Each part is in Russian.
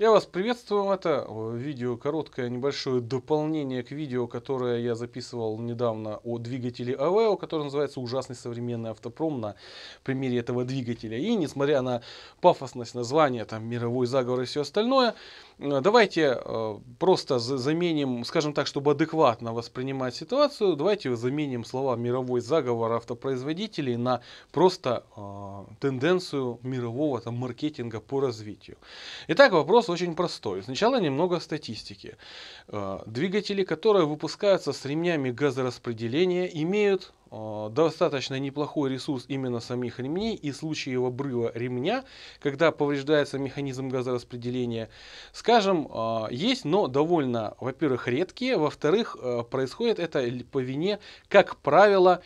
Я вас приветствую. Это э, видео короткое, небольшое дополнение к видео, которое я записывал недавно о двигателе Aveo, который называется «Ужасный современный автопром» на примере этого двигателя. И несмотря на пафосность названия, там, мировой заговор и все остальное, э, давайте э, просто заменим, скажем так, чтобы адекватно воспринимать ситуацию, давайте заменим слова «мировой заговор автопроизводителей» на просто э, тенденцию мирового там, маркетинга по развитию. Итак, вопрос очень простой. Сначала немного статистики. Э, двигатели, которые выпускаются с ремнями газораспределения, имеют Э, достаточно неплохой ресурс именно самих ремней и случаев обрыва ремня, когда повреждается механизм газораспределения, скажем, э, есть, но довольно, во-первых, редкие, во-вторых, э, происходит это по вине, как правило,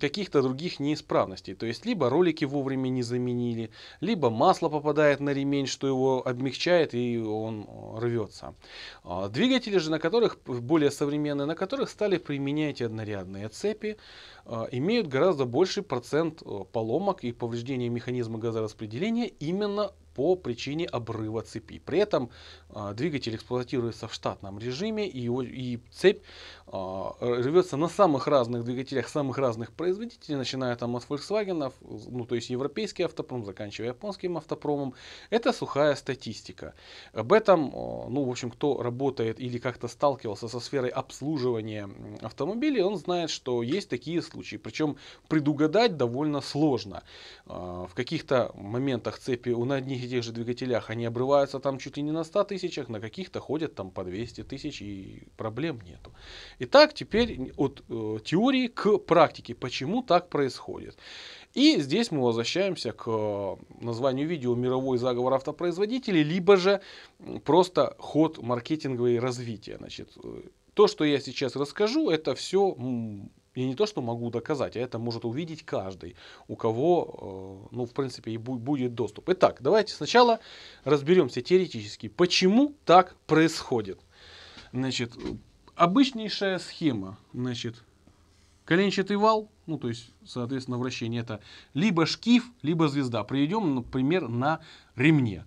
каких-то других неисправностей. То есть, либо ролики вовремя не заменили, либо масло попадает на ремень, что его обмягчает и он рвется. Двигатели же, на которых, более современные, на которых стали применять однорядные цепи, а, имеют гораздо больший процент э, поломок и повреждений механизма газораспределения именно по причине обрыва цепи. При этом а, двигатель эксплуатируется в штатном режиме и, и цепь а, рвется на самых разных двигателях самых разных производителей, начиная там от Volkswagen, ну то есть европейский автопром, заканчивая японским автопромом. Это сухая статистика. Об этом, а, ну в общем, кто работает или как-то сталкивался со сферой обслуживания автомобилей, он знает, что есть такие случаи. Причем предугадать довольно сложно. В каких-то моментах цепи у на одних и тех же двигателях, они обрываются там чуть ли не на 100 тысячах, на каких-то ходят там по 200 тысяч и проблем нету. Итак, теперь от э, теории к практике, почему так происходит. И здесь мы возвращаемся к э, названию видео «Мировой заговор автопроизводителей», либо же просто ход маркетинговой развития. Значит, э, то, что я сейчас расскажу, это все я не то, что могу доказать, а это может увидеть каждый, у кого, э, ну, в принципе, и будет доступ. Итак, давайте сначала разберемся теоретически, почему так происходит. Значит, обычнейшая схема, значит, коленчатый вал, ну, то есть, соответственно, вращение это либо шкив, либо звезда. Приведем, например, на ремне.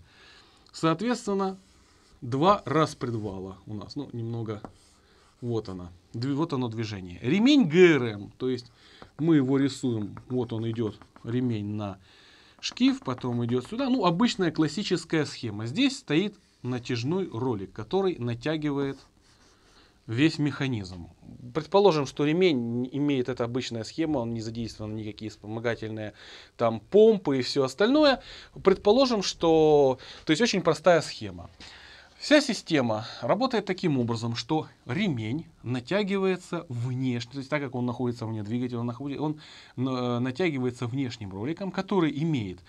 Соответственно, два распредвала у нас, ну, немного, вот она, вот оно движение. Ремень ГРМ, то есть мы его рисуем, вот он идет, ремень на шкив, потом идет сюда. Ну, обычная классическая схема. Здесь стоит натяжной ролик, который натягивает весь механизм. Предположим, что ремень имеет эта обычная схема, он не задействован никакие вспомогательные там помпы и все остальное. Предположим, что... То есть очень простая схема. Вся система работает таким образом, что ремень натягивается внешне, то есть так как он находится вне двигателя, он, находит, он э, натягивается внешним роликом, который имеет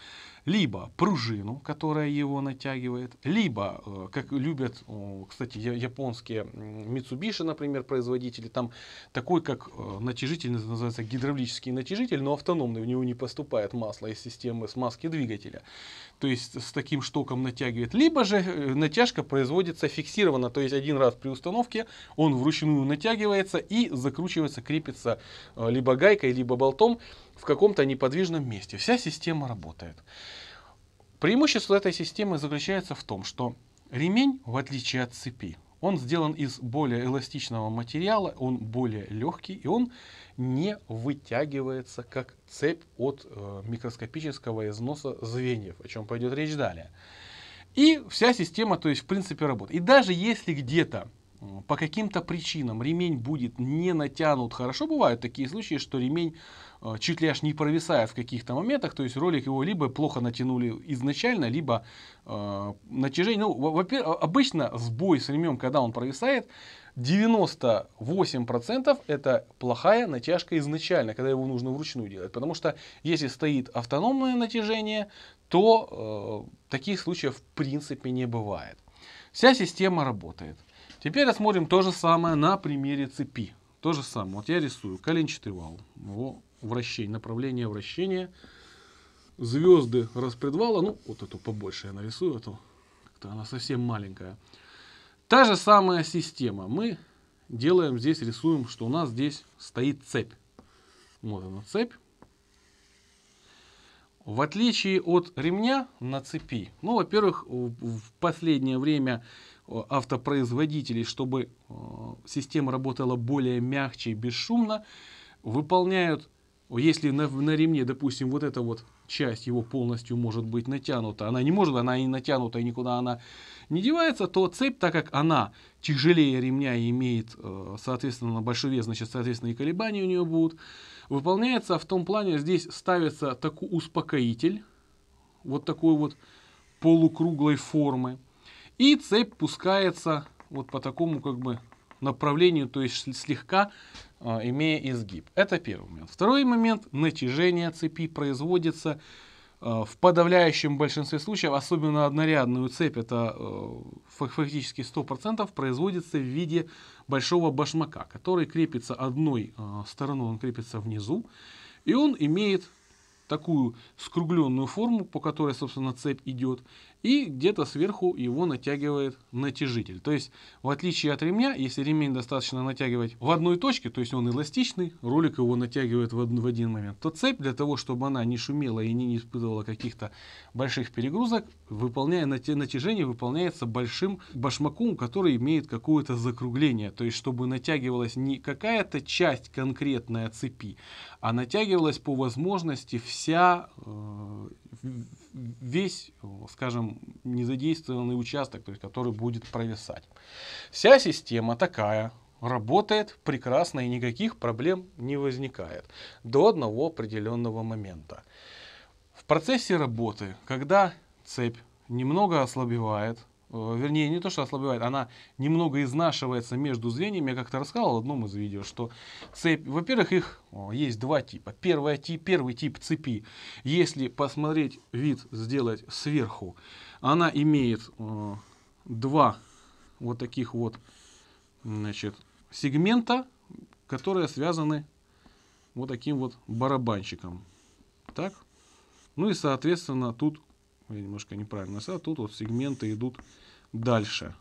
либо пружину, которая его натягивает, либо, э, как любят, кстати, японские Mitsubishi, например, производители, там такой, как э, натяжитель, называется гидравлический натяжитель, но автономный, в него не поступает масло из системы смазки двигателя то есть с таким штоком натягивает, либо же э, натяжка производится фиксированно, то есть один раз при установке он вручную натягивается и закручивается, крепится э, либо гайкой, либо болтом в каком-то неподвижном месте. Вся система работает. Преимущество этой системы заключается в том, что ремень, в отличие от цепи, он сделан из более эластичного материала, он более легкий и он не вытягивается как цепь от э, микроскопического износа звеньев, о чем пойдет речь далее. И вся система, то есть в принципе работает. И даже если где-то по каким-то причинам ремень будет не натянут хорошо, бывают такие случаи, что ремень э, чуть ли аж не провисает в каких-то моментах, то есть ролик его либо плохо натянули изначально, либо э, натяжение. Ну, во-первых, обычно сбой с ремнем, когда он провисает, 98% это плохая натяжка изначально, когда его нужно вручную делать. Потому что если стоит автономное натяжение, то э, таких случаев в принципе не бывает. Вся система работает. Теперь рассмотрим то же самое на примере цепи. То же самое. Вот я рисую коленчатый вал. Во, вращение, направление вращения. Звезды распредвала. Ну, вот эту побольше я нарисую. Эту. Это она совсем маленькая. Та же самая система. Мы делаем здесь, рисуем, что у нас здесь стоит цепь. Вот она цепь. В отличие от ремня на цепи, ну, во-первых, в последнее время э, автопроизводители, чтобы э, система работала более мягче и бесшумно, выполняют если на, на ремне, допустим, вот эта вот часть его полностью может быть натянута, она не может, она и натянута, и никуда она не девается, то цепь, так как она тяжелее ремня и имеет, э, соответственно, на большой вес, значит, соответственно, и колебания у нее будут, выполняется в том плане, здесь ставится такой успокоитель, вот такой вот полукруглой формы, и цепь пускается вот по такому как бы направлению, то есть слегка а, имея изгиб. Это первый момент. Второй момент. Натяжение цепи производится а, в подавляющем большинстве случаев, особенно однорядную цепь, это а, фактически 100%, производится в виде большого башмака, который крепится одной стороной, он крепится внизу, и он имеет такую скругленную форму, по которой, собственно, цепь идет, и где-то сверху его натягивает натяжитель. То есть, в отличие от ремня, если ремень достаточно натягивать в одной точке, то есть он эластичный, ролик его натягивает в, од в один момент, то цепь для того, чтобы она не шумела и не испытывала каких-то больших перегрузок, выполняя натя натяжение, выполняется большим башмаком, который имеет какое-то закругление. То есть, чтобы натягивалась не какая-то часть конкретная цепи, а натягивалась по возможности вся э, весь, скажем, незадействованный участок, то есть который будет провисать. Вся система такая, работает прекрасно и никаких проблем не возникает до одного определенного момента. В процессе работы, когда цепь немного ослабевает, Э, вернее, не то, что ослабевает, она немного изнашивается между звеньями. Я как-то рассказал в одном из видео, что цепь, во-первых, их о, есть два типа. Первый тип, первый тип цепи, если посмотреть вид, сделать сверху, она имеет э, два вот таких вот значит, сегмента, которые связаны вот таким вот барабанчиком. Так? Ну и, соответственно, тут я немножко неправильно сказал. Тут вот сегменты идут дальше.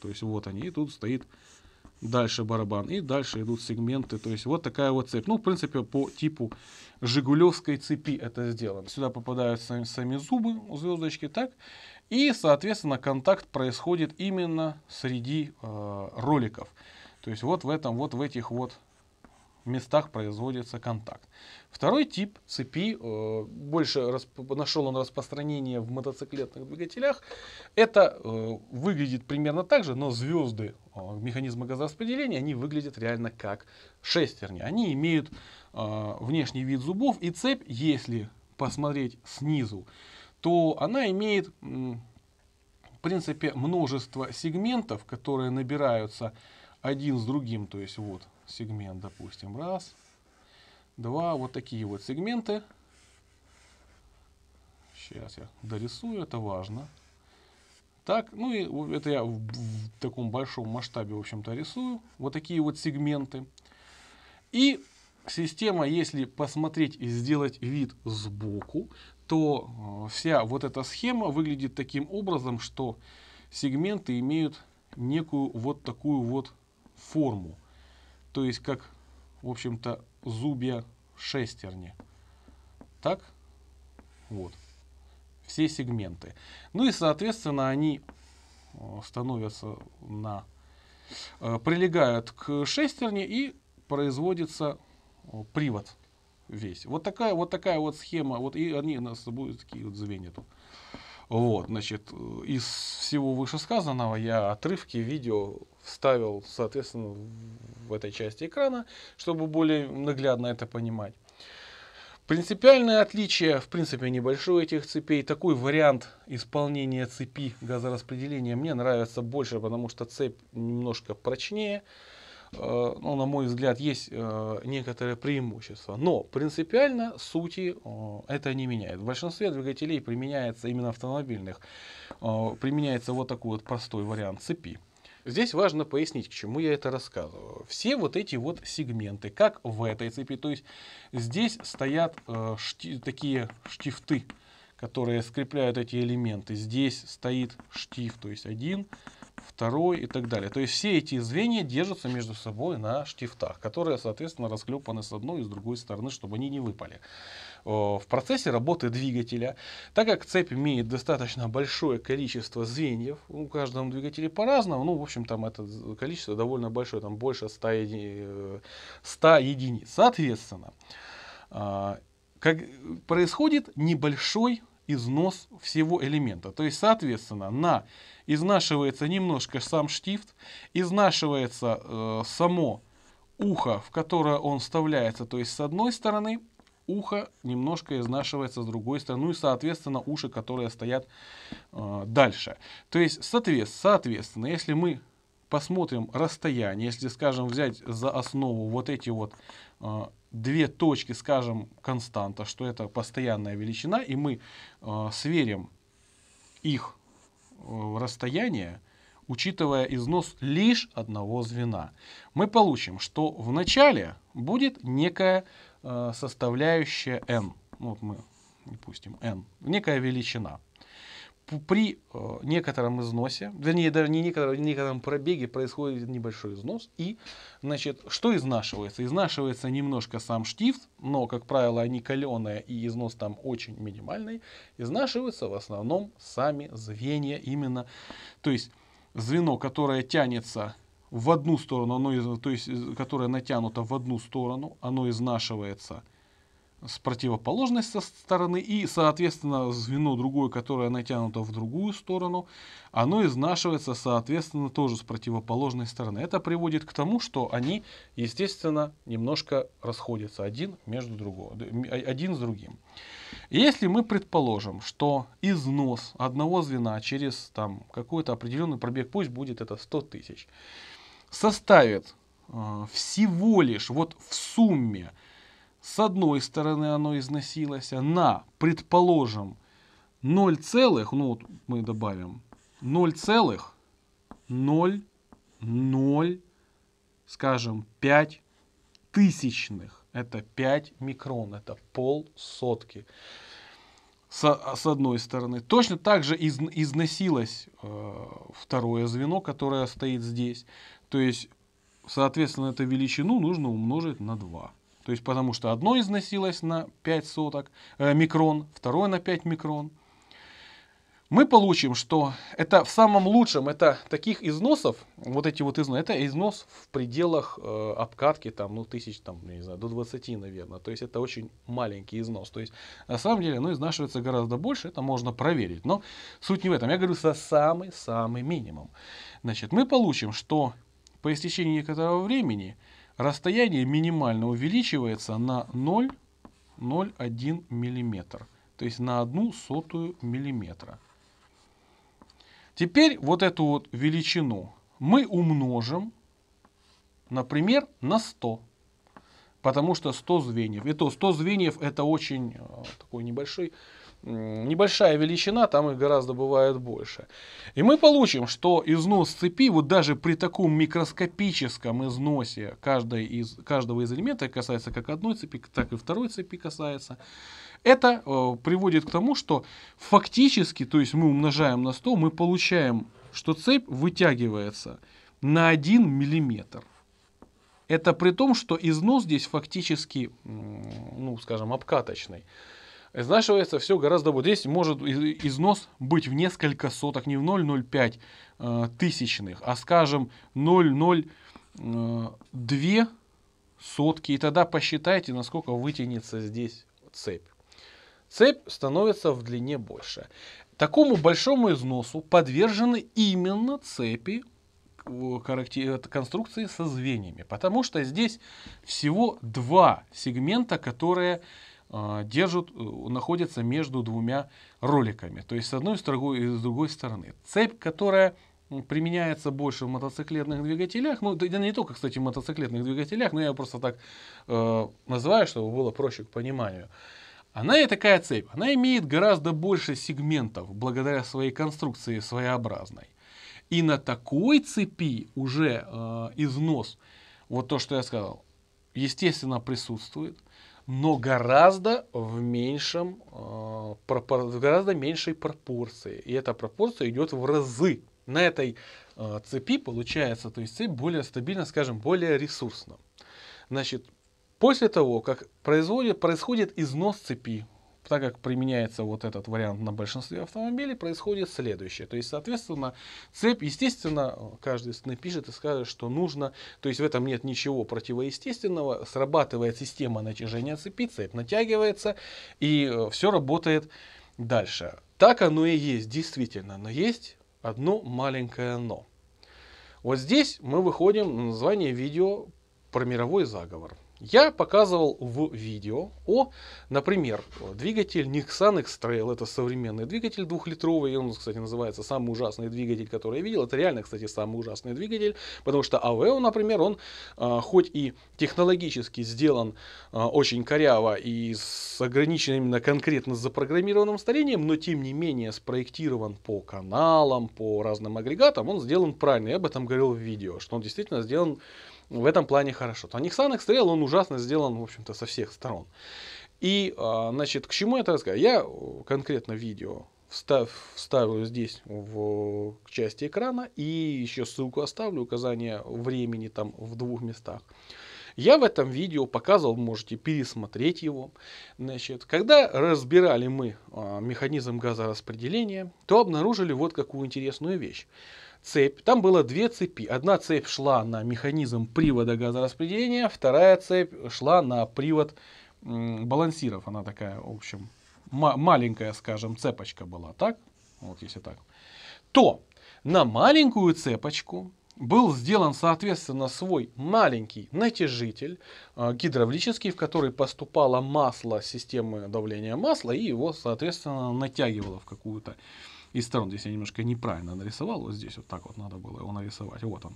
То есть вот они. И тут стоит дальше барабан. И дальше идут сегменты. То есть вот такая вот цепь. Ну, в принципе, по типу жигулевской цепи это сделано. Сюда попадают сами, сами зубы звездочки. Так. И, соответственно, контакт происходит именно среди э, роликов. То есть вот в этом, вот в этих вот местах производится контакт. Второй тип цепи, э, больше нашел он распространение в мотоциклетных двигателях, это э, выглядит примерно так же, но звезды э, механизма газораспределения, они выглядят реально как шестерни. Они имеют внешний вид зубов и цепь, если посмотреть снизу, то она имеет, в принципе, множество сегментов, которые набираются один с другим, то есть вот сегмент, допустим, раз, два, вот такие вот сегменты. Сейчас я дорисую, это важно. Так, ну и это я в, в таком большом масштабе, в общем-то, рисую. Вот такие вот сегменты. И система, если посмотреть и сделать вид сбоку, то э, вся вот эта схема выглядит таким образом, что сегменты имеют некую вот такую вот форму то есть как, в общем-то, зубья шестерни. Так? Вот. Все сегменты. Ну и, соответственно, они э, становятся на... Э, прилегают к шестерне и производится э, привод весь. Вот такая вот, такая вот схема. Вот и они у нас будут такие вот звенья тут. Вот, значит, из всего вышесказанного я отрывки видео вставил, соответственно, в этой части экрана, чтобы более наглядно это понимать. Принципиальное отличие, в принципе, небольшое этих цепей. Такой вариант исполнения цепи газораспределения мне нравится больше, потому что цепь немножко прочнее. Э, ну, на мой взгляд, есть э, некоторое преимущество. Но принципиально сути э, это не меняет. В большинстве двигателей применяется именно автомобильных, применяется вот такой вот простой вариант цепи. Здесь важно пояснить, к чему я это рассказываю. Все вот эти вот сегменты, как в этой цепи, то есть здесь стоят э, шти, такие штифты, которые скрепляют эти элементы. Здесь стоит штифт, то есть один, второй и так далее. То есть все эти звенья держатся между собой на штифтах, которые, соответственно, расклепаны с одной и с другой стороны, чтобы они не выпали. В процессе работы двигателя, так как цепь имеет достаточно большое количество звеньев, у каждого двигателя по-разному, ну, в общем, там это количество довольно большое, там больше 100, еди... 100 э, единиц. Соответственно, а, как происходит небольшой износ всего элемента. То есть, соответственно, на изнашивается немножко сам штифт, изнашивается э, само ухо, в которое он вставляется, то есть с одной стороны ухо немножко изнашивается с другой стороны, ну и, соответственно, уши, которые стоят э, дальше. То есть, соответственно, соответственно, если мы посмотрим расстояние, если, скажем, взять за основу вот эти вот э, две точки, скажем, константа, что это постоянная величина, и мы э, сверим их в э, расстояние, учитывая износ лишь одного звена. Мы получим, что в начале будет некая э, составляющая n. Ну, вот мы допустим n, некая величина при э, некотором износе, вернее, даже не некотором, некотором пробеге происходит небольшой износ. И, значит, что изнашивается? Изнашивается немножко сам штифт, но, как правило, они каленые и износ там очень минимальный. Изнашиваются в основном сами звенья именно. То есть звено, которое тянется в одну сторону, оно, то есть, э, которое натянуто в одну сторону, оно изнашивается с противоположной со стороны и, соответственно, звено другое, которое натянуто в другую сторону, оно изнашивается, соответственно, тоже с противоположной стороны. Это приводит к тому, что они, естественно, немножко расходятся один между другого, а, один с другим. Если мы предположим, что износ одного звена через там какой-то определенный пробег, пусть будет это 100 тысяч, составит э, всего лишь вот в сумме с одной стороны оно износилось а на, предположим, 0 целых, ну вот мы добавим, 0 целых 0, 0, скажем, 5 тысячных. Это 5 микрон, это пол сотки. С, а с одной стороны. Точно так же из, износилось э, второе звено, которое стоит здесь. То есть, соответственно, эту величину нужно умножить на 2. То есть потому что одно износилось на 5 соток, э, микрон, второе на 5 микрон. Мы получим, что это в самом лучшем, это таких износов, вот эти вот износы, это износ в пределах э, обкатки там, ну, тысяч, там, не знаю, до 20, наверное. То есть это очень маленький износ. То есть на самом деле, ну, изнашивается гораздо больше, это можно проверить. Но суть не в этом. Я говорю, со самый-самый минимум. Значит, мы получим, что по истечении некоторого времени э, Расстояние минимально увеличивается на 0,01 мм, то есть на одну сотую миллиметра. Теперь вот эту вот величину мы умножим, например, на 100 потому что 100 звеньев. И то 100 звеньев это очень э, такой небольшой небольшая величина, там их гораздо бывает больше. И мы получим, что износ цепи, вот даже при таком микроскопическом износе каждой из, каждого из элементов, касается как одной цепи, так и второй цепи касается, это э, приводит к тому, что фактически, то есть мы умножаем на 100, мы получаем, что цепь вытягивается на 1 миллиметр. Это при том, что износ здесь фактически, ну, скажем, обкаточный изнашивается все гораздо... Вот здесь может износ быть в несколько соток, не в 0,05 э, тысячных, а скажем 0,02 э, сотки. И тогда посчитайте, насколько вытянется здесь цепь. Цепь становится в длине больше. Такому большому износу подвержены именно цепи э, э, конструкции со звеньями, потому что здесь всего два сегмента, которые а, держат, э, находятся между двумя роликами. То есть с одной и с другой, и с другой стороны. Цепь, которая применяется больше в мотоциклетных двигателях, ну да не только, кстати, в мотоциклетных двигателях, но я просто так э, называю, чтобы было проще к пониманию. Она и такая цепь, она имеет гораздо больше сегментов благодаря своей конструкции своеобразной. И на такой цепи уже э, износ, вот то, что я сказал, естественно присутствует – но гораздо в меньшем, э, в гораздо меньшей пропорции. И эта пропорция идет в разы. На этой э, цепи получается, то есть цепь более стабильна, скажем, более ресурсна. Значит, после того, как производит, происходит износ цепи, так как применяется вот этот вариант на большинстве автомобилей, происходит следующее. То есть, соответственно, цепь, естественно, каждый напишет и скажет, что нужно, то есть в этом нет ничего противоестественного, срабатывает система натяжения цепи, цепь натягивается, и э, все работает дальше. Так оно и есть, действительно, но есть одно маленькое но. Вот здесь мы выходим на название видео про мировой заговор. Я показывал в видео о, например, двигатель Nissan X-Trail. Это современный двигатель двухлитровый. Он, кстати, называется самый ужасный двигатель, который я видел. Это реально, кстати, самый ужасный двигатель. Потому что Aveo, например, он а, хоть и технологически сделан а, очень коряво и с ограниченным именно конкретно запрограммированным старением, но тем не менее спроектирован по каналам, по разным агрегатам. Он сделан правильно. Я об этом говорил в видео, что он действительно сделан в этом плане хорошо. То Никсан Экстрел, он ужасно сделан, в общем-то, со всех сторон. И, а, значит, к чему это рассказываю? Я конкретно видео вставлю здесь в, к части экрана и еще ссылку оставлю, указание времени там в двух местах. Я в этом видео показывал, можете пересмотреть его. Значит, когда разбирали мы а, механизм газораспределения, то обнаружили вот какую интересную вещь цепь. Там было две цепи. Одна цепь шла на механизм привода газораспределения, вторая цепь шла на привод балансиров. Она такая, в общем, маленькая, скажем, цепочка была, так? Вот если так. То на маленькую цепочку был сделан, соответственно, свой маленький натяжитель э, гидравлический, в который поступало масло системы давления масла и его, соответственно, натягивало в какую-то из сторон. Здесь я немножко неправильно нарисовал. Вот здесь вот так вот надо было его нарисовать. Вот он.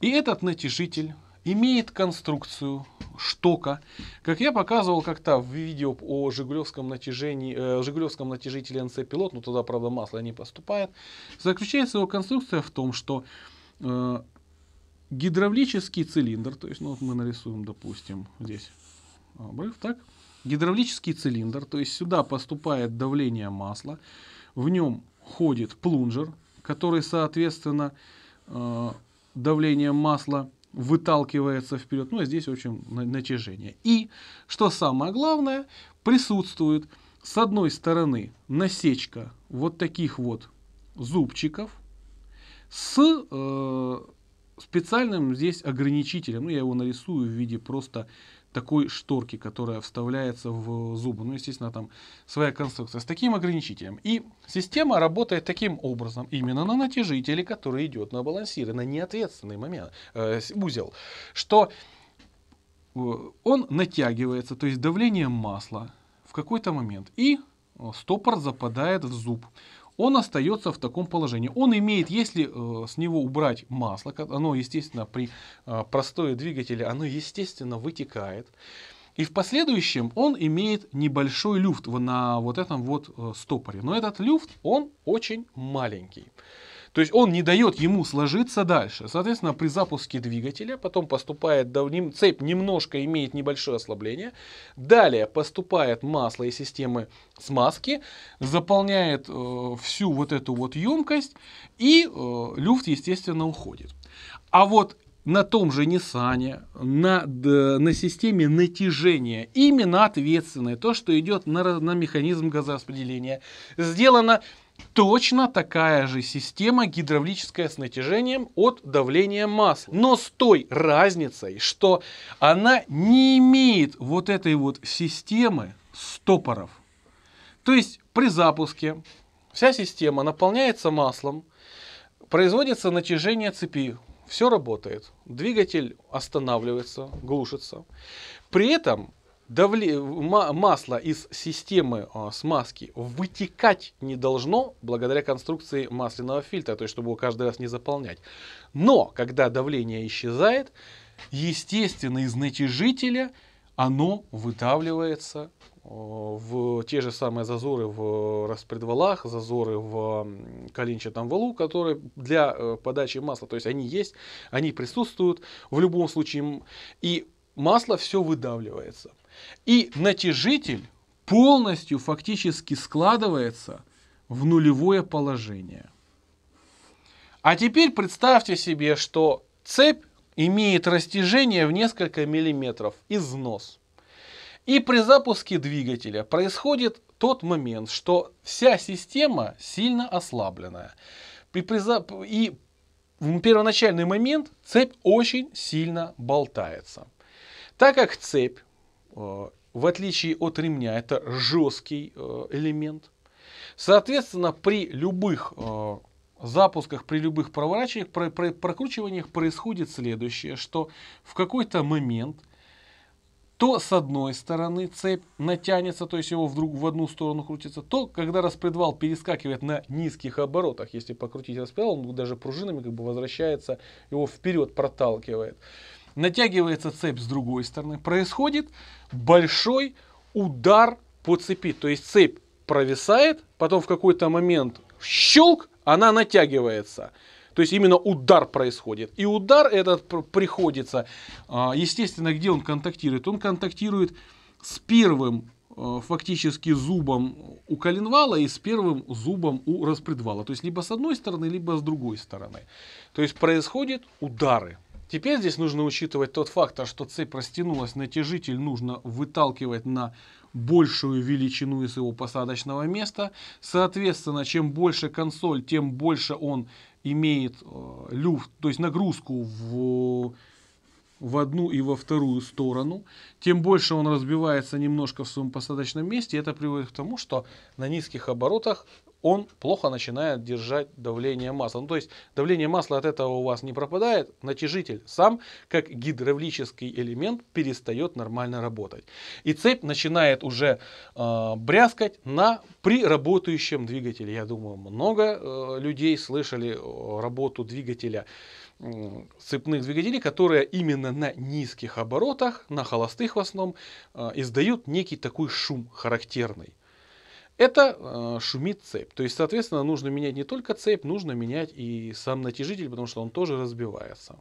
И этот натяжитель имеет конструкцию штока. Как я показывал как-то в видео о жигулевском, натяжении, э, жигулевском натяжителе NC Пилот, но туда, правда, масло не поступает. Заключается его конструкция в том, что э, гидравлический цилиндр, то есть ну, вот мы нарисуем, допустим, здесь обрыв, так, гидравлический цилиндр, то есть сюда поступает давление масла, в нем ходит плунжер, который, соответственно, э, давлением масла выталкивается вперед. Ну, и здесь, в общем, натяжение. И, что самое главное, присутствует с одной стороны насечка вот таких вот зубчиков с э, специальным здесь ограничителем. Ну, я его нарисую в виде просто такой шторки, которая вставляется в зубы. Ну, естественно, там своя конструкция с таким ограничителем. И система работает таким образом, именно на натяжителе, который идет на балансиры, на неответственный момент, э, узел, что э, он натягивается, то есть давлением масла в какой-то момент, и э, стопор западает в зуб он остается в таком положении. Он имеет, если э, с него убрать масло, оно, естественно, при э, простое двигателе, оно, естественно, вытекает. И в последующем он имеет небольшой люфт на вот этом вот э, стопоре. Но этот люфт, он очень маленький. То есть он не дает ему сложиться дальше. Соответственно, при запуске двигателя потом поступает давним, цепь немножко имеет небольшое ослабление. Далее поступает масло из системы смазки, заполняет э, всю вот эту вот емкость и э, люфт, естественно, уходит. А вот на том же Nissan, на, на системе натяжения, именно ответственное, то, что идет на, на механизм газораспределения, сделано точно такая же система гидравлическая с натяжением от давления масла. Но с той разницей, что она не имеет вот этой вот системы стопоров. То есть при запуске вся система наполняется маслом, производится натяжение цепи, все работает, двигатель останавливается, глушится. При этом давле... масло из системы а, смазки вытекать не должно благодаря конструкции масляного фильтра, то есть чтобы его каждый раз не заполнять. Но когда давление исчезает, естественно из натяжителя оно выдавливается а, в те же самые зазоры в распредвалах, зазоры в коленчатом валу, которые для э, подачи масла, то есть они есть, они присутствуют в любом случае, и масло все выдавливается. И натяжитель полностью фактически складывается в нулевое положение. А теперь представьте себе, что цепь имеет растяжение в несколько миллиметров, износ. И при запуске двигателя происходит тот момент, что вся система сильно ослабленная. И, при и в первоначальный момент цепь очень сильно болтается. Так как цепь Э, в отличие от ремня, это жесткий э, элемент. Соответственно, при любых э, запусках, при любых проворачиваниях, про, про, прокручиваниях происходит следующее, что в какой-то момент то с одной стороны цепь натянется, то есть его вдруг в одну сторону крутится, то когда распредвал перескакивает на низких оборотах, если покрутить распредвал, он даже пружинами как бы возвращается, его вперед проталкивает натягивается цепь с другой стороны, происходит большой удар по цепи. То есть цепь провисает, потом в какой-то момент щелк, она натягивается. То есть именно удар происходит. И удар этот приходится, а, естественно, где он контактирует? Он контактирует с первым а, фактически зубом у коленвала и с первым зубом у распредвала. То есть либо с одной стороны, либо с другой стороны. То есть происходят удары. Теперь здесь нужно учитывать тот фактор, что цепь растянулась, натяжитель нужно выталкивать на большую величину из его посадочного места. Соответственно, чем больше консоль, тем больше он имеет э, люфт, то есть нагрузку в, в одну и во вторую сторону. Тем больше он разбивается немножко в своем посадочном месте. и Это приводит к тому, что на низких оборотах он плохо начинает держать давление масла. Ну, то есть давление масла от этого у вас не пропадает, натяжитель сам, как гидравлический элемент, перестает нормально работать. И цепь начинает уже э, брязкать на при работающем двигателе. Я думаю, много э, людей слышали э, работу двигателя цепных двигателей, которые именно на низких оборотах, на холостых в основном, э, издают некий такой шум характерный это э, шумит цепь. То есть, соответственно, нужно менять не только цепь, нужно менять и сам натяжитель, потому что он тоже разбивается.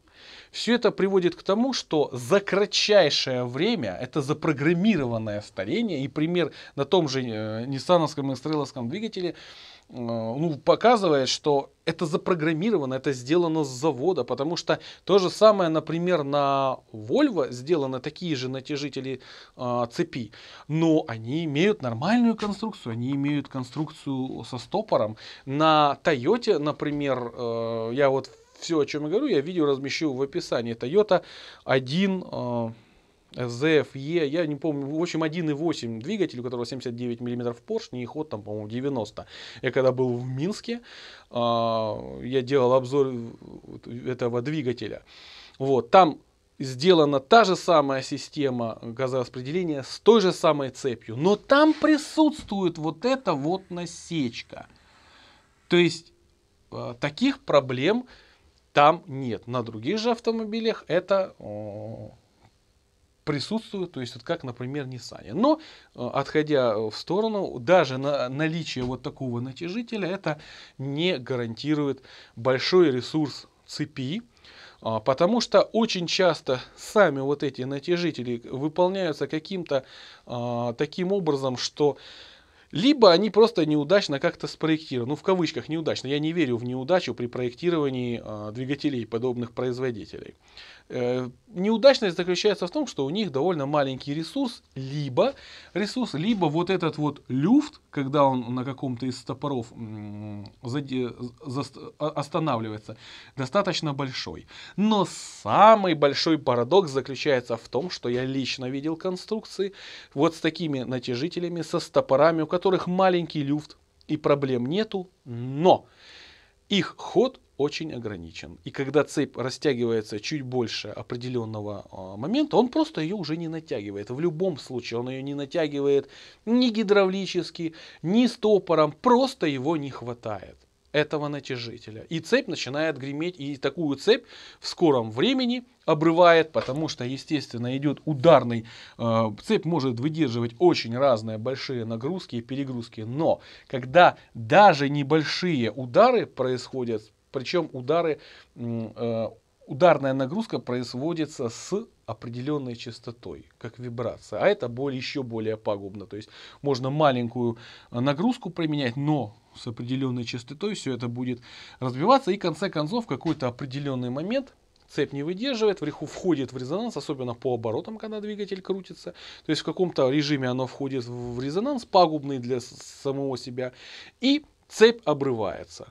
Все это приводит к тому, что за кратчайшее время это запрограммированное старение. И пример на том же э, ниссановском и стреловском двигателе – Э, ну, показывает, что это запрограммировано, это сделано с завода, потому что то же самое, например, на Volvo сделаны такие же натяжители э, цепи, но они имеют нормальную конструкцию, они имеют конструкцию со стопором. На Toyota, например, э, я вот все, о чем я говорю, я видео размещу в описании. Toyota 1... Э, ZF E, я не помню, в общем, 1.8 двигатель, у которого 79 мм поршни и ход там, по-моему, 90. Я когда был в Минске, а, я делал обзор этого двигателя. Вот, там сделана та же самая система газораспределения с той же самой цепью, но там присутствует вот эта вот насечка. То есть а, таких проблем там нет. На других же автомобилях это присутствуют, то есть вот как, например, Nissan. Но, э, отходя э, в сторону, даже на наличие вот такого натяжителя, это не гарантирует большой ресурс цепи, а, потому что очень часто сами вот эти натяжители выполняются каким-то а, таким образом, что либо они просто неудачно как-то спроектированы, ну в кавычках неудачно, я не верю в неудачу при проектировании а, двигателей подобных производителей. Э, неудачность заключается в том, что у них довольно маленький ресурс, либо ресурс, либо вот этот вот люфт, когда он на каком-то из стопоров а, останавливается, достаточно большой. Но самый большой парадокс заключается в том, что я лично видел конструкции вот с такими натяжителями, со стопорами, у которых маленький люфт и проблем нету, но их ход очень ограничен. И когда цепь растягивается чуть больше определенного а, момента, он просто ее уже не натягивает. В любом случае он ее не натягивает ни гидравлически, ни стопором, просто его не хватает этого натяжителя. И цепь начинает греметь, и такую цепь в скором времени обрывает, потому что, естественно, идет ударный. Э, цепь может выдерживать очень разные большие нагрузки и перегрузки, но когда даже небольшие удары происходят причем удары, э, ударная нагрузка производится с определенной частотой, как вибрация. А это боль еще более пагубно. То есть можно маленькую э, нагрузку применять, но с определенной частотой все это будет развиваться И в конце концов, в какой-то определенный момент цепь не выдерживает, входит в резонанс, особенно по оборотам, когда двигатель крутится. То есть в каком-то режиме оно входит в резонанс, пагубный для самого себя, и цепь обрывается.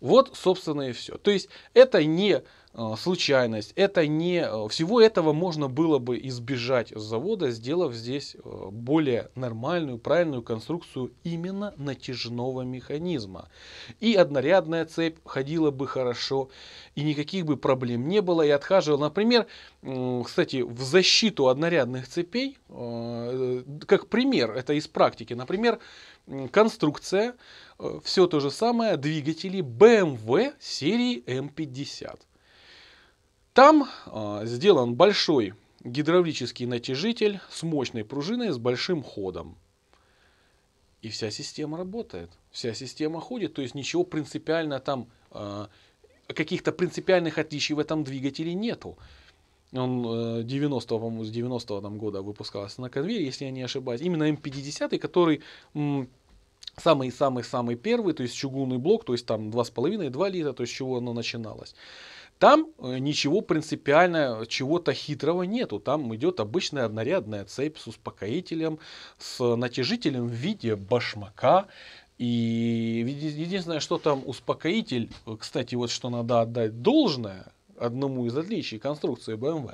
Вот, собственно, и все. То есть это не Э, случайность. Это не... Э, всего этого можно было бы избежать с завода, сделав здесь э, более нормальную, правильную конструкцию именно натяжного механизма. И однорядная цепь ходила бы хорошо, и никаких бы проблем не было, и отхаживала. Например, кстати, в защиту однорядных цепей, как пример, это из практики, например, конструкция, все то же самое, двигатели BMW серии M50. Там э, сделан большой гидравлический натяжитель с мощной пружиной, с большим ходом. И вся система работает, вся система ходит, то есть ничего принципиально там, э, каких-то принципиальных отличий в этом двигателе нету. Он 90 э, по с 90 там, года выпускался на конвейере, если я не ошибаюсь. Именно М50, эм который самый-самый-самый первый, то есть чугунный блок, то есть там 2,5-2 литра, то есть с чего оно начиналось. Там э, ничего принципиально, чего-то хитрого нету. Там идет обычная однорядная цепь с успокоителем, с натяжителем в виде башмака. И единственное, что там успокоитель, э, кстати, вот что надо отдать должное одному из отличий конструкции BMW,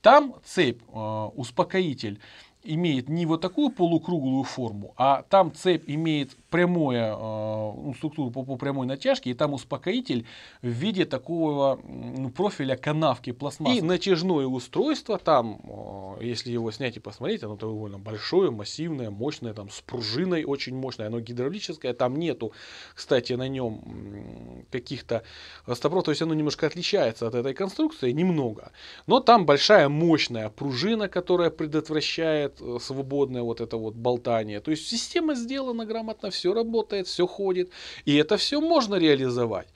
там цепь, э, успокоитель имеет не вот такую полукруглую форму, а там цепь имеет прямую э, ну, структуру по, по прямой натяжке, и там успокоитель в виде такого ну, профиля канавки пластмассы. И натяжное устройство там, э, если его снять и посмотреть, оно довольно большое, массивное, мощное, там с пружиной очень мощное, оно гидравлическое, там нету, кстати, на нем каких-то стопоров, то есть оно немножко отличается от этой конструкции, немного, но там большая мощная пружина, которая предотвращает Э, свободное вот это вот болтание. То есть система сделана грамотно, все работает, все ходит, и это все можно реализовать.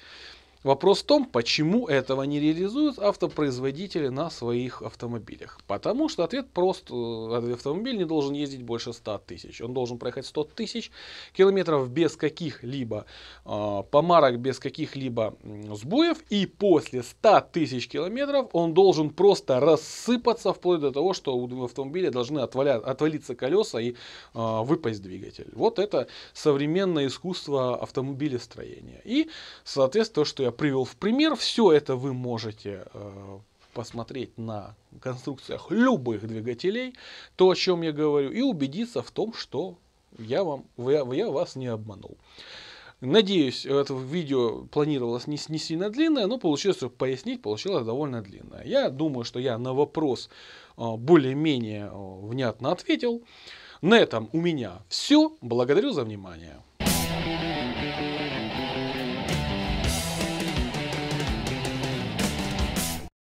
Вопрос в том, почему этого не реализуют автопроизводители на своих автомобилях. Потому что ответ прост. Э, автомобиль не должен ездить больше 100 тысяч. Он должен проехать 100 тысяч километров без каких-либо э, помарок, без каких-либо сбоев. И после 100 тысяч километров он должен просто рассыпаться вплоть до того, что у автомобиля должны отваля, отвалиться колеса и э, выпасть двигатель. Вот это современное искусство автомобилестроения. И, соответственно, то, что я я привел в пример, все это вы можете э, посмотреть на конструкциях любых двигателей, то, о чем я говорю, и убедиться в том, что я, вам, я, я вас не обманул. Надеюсь, это видео планировалось не, не сильно длинное, но получилось, чтобы пояснить, получилось довольно длинное. Я думаю, что я на вопрос э, более-менее э, внятно ответил. На этом у меня все. Благодарю за внимание.